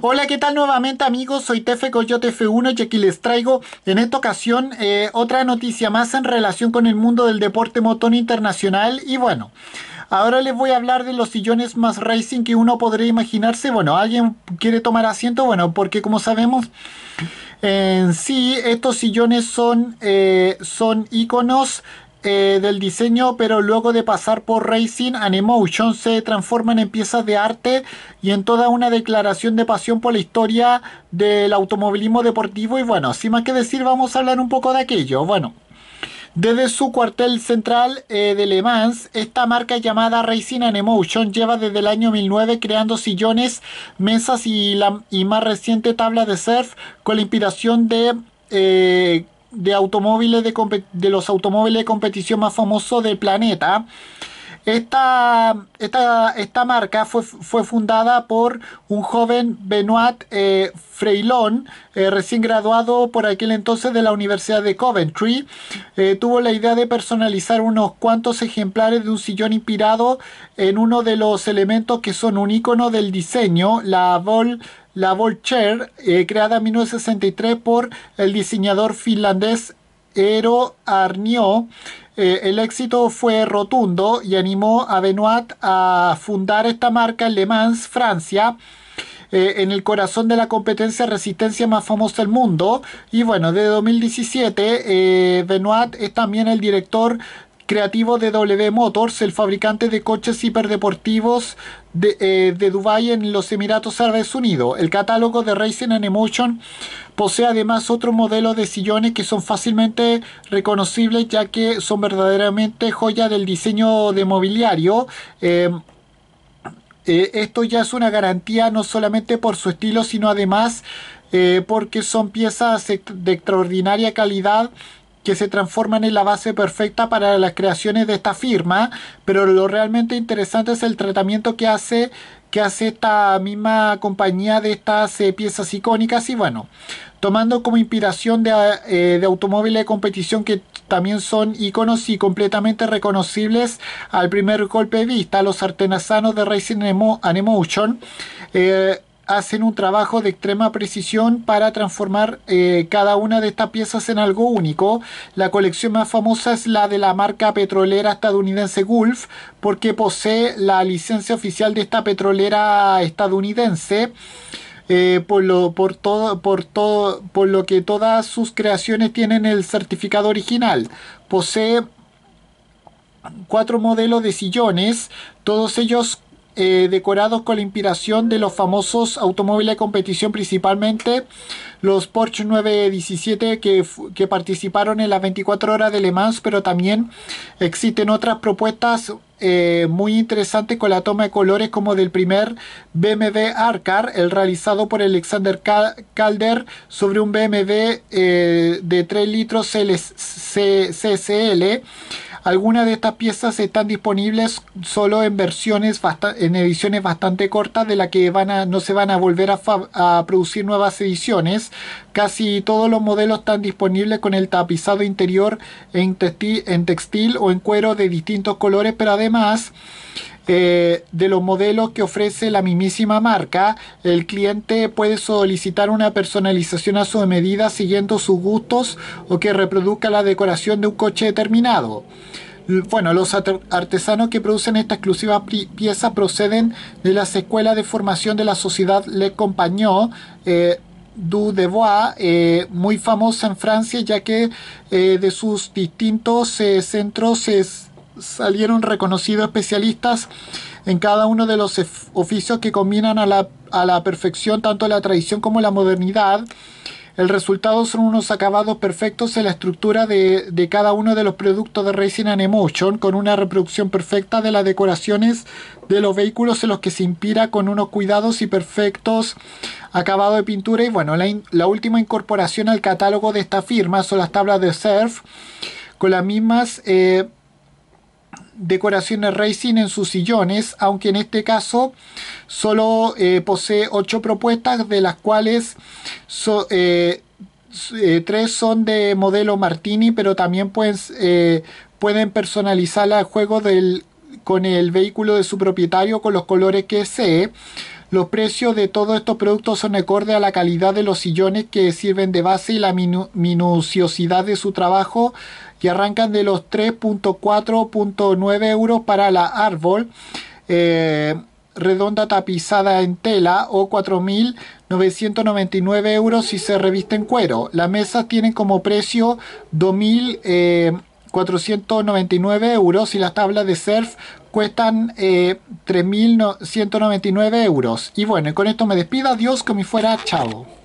Hola, ¿qué tal nuevamente amigos? Soy Tefe Coyote F1 y aquí les traigo en esta ocasión eh, otra noticia más en relación con el mundo del deporte motón internacional y bueno... Ahora les voy a hablar de los sillones más racing que uno podría imaginarse. Bueno, ¿alguien quiere tomar asiento? Bueno, porque como sabemos, en sí, estos sillones son, eh, son iconos eh, del diseño, pero luego de pasar por Racing Emotion se transforman en piezas de arte y en toda una declaración de pasión por la historia del automovilismo deportivo. Y bueno, sin más que decir, vamos a hablar un poco de aquello. Bueno. Desde su cuartel central eh, de Le Mans, esta marca llamada Racing and Emotion lleva desde el año 2009 creando sillones, mesas y la y más reciente tabla de surf con la inspiración de eh, de, automóviles de, los automóviles de competición más famosos del planeta. Esta, esta marca fue, fue, fundada por un joven Benoit eh, eh, recién graduado por aquel entonces de la Universidad de Coventry. Eh, tuvo la idea de personalizar unos cuantos ejemplares de un sillón inspirado en uno de los elementos que son un icono del diseño, la Vol la Volchair, eh, creada en 1963 por el diseñador finlandés Eero Arnio, eh, el éxito fue rotundo y animó a Benoit a fundar esta marca en Le Mans, Francia. Eh, en el corazón de la competencia resistencia más famosa del mundo. Y bueno, desde 2017, Benoit es también el director creativo de W Motors, el fabricante de coches hiperdeportivos eh, de, Dubái en los Emiratos Árabes Unidos. El catálogo de Racing and Emotion posee además otro modelo de sillones que son fácilmente reconocibles ya que son verdaderamente joya del diseño de mobiliario. Em, eh, esto ya es una garantía no solamente por su estilo, sino además eh, porque son piezas de extraordinaria calidad que se transforman en la base perfecta para las creaciones de esta firma, pero lo realmente interesante es el tratamiento que hace que hace esta misma compañía de estas eh, piezas icónicas y bueno, tomando como inspiración de, eh, automóviles de competición que también son iconos y completamente reconocibles al primer golpe de vista, los artesanos de Racing Anemotion. Eh, hacen un trabajo de extrema precisión para transformar eh, cada una de estas piezas en algo único. La colección más famosa es la de la marca petrolera estadounidense Gulf, porque posee la licencia oficial de esta petrolera estadounidense. Eh, por lo por todo por todo por lo que todas sus creaciones tienen el certificado original posee cuatro modelos de sillones todos ellos eh, decorados con la inspiración de los famosos automóviles de competición, principalmente los Porsche 917 que, participaron en las 24 horas de Le Mans, pero también existen otras propuestas eh, muy interesantes con la toma de colores como del primer BMW Arcar, el realizado por Alexander Calder sobre un BMW eh, de 3 litros CCL. Algunas de estas piezas están disponibles solo en versiones en ediciones bastante cortas de las que van no se van a volver a, producir nuevas ediciones. Casi todos los modelos están disponibles con el tapizado interior en en textil o en cuero de distintos colores, pero además eh, de los modelos que ofrece la mismísima marca. El cliente puede solicitar una personalización a su medida siguiendo sus gustos o que reproduzca la decoración de un coche determinado. Bueno, los artesanos que producen esta exclusiva pieza proceden de las escuelas de formación de la sociedad Le Compagnon eh, du Devoir, eh, muy famosa en Francia, ya que de sus distintos centros es salieron reconocidos especialistas en cada uno de los oficios que combinan a la, perfección tanto la tradición como la modernidad. El resultado son unos acabados perfectos en la estructura de, cada uno de los productos de Racing and Emotion, con una reproducción perfecta de las decoraciones de los vehículos en los que se inspira con unos cuidados y perfectos acabados de pintura. Y bueno, la, última incorporación al catálogo de esta firma son las tablas de surf, con las mismas... Eh, decoraciones Racing en sus sillones, aunque en este caso solo eh, posee 8 propuestas, de las cuales eh, eh, tres son de modelo Martini, pero también pueden, pueden personalizar el juego del, con el vehículo de su propietario con los colores que desee. Los precios de todos estos productos son acorde a la calidad de los sillones que sirven de base y la minuciosidad de su trabajo que arrancan de los 3.4.9 euros para la árbol eh, redonda tapizada en tela o 4.999 euros si se reviste en cuero. Las mesas tienen como precio 2.000 eh, 499 euros y las tablas de surf cuestan eh, 3.199 euros. Y bueno, con esto me despido, adiós, me fuera, chao.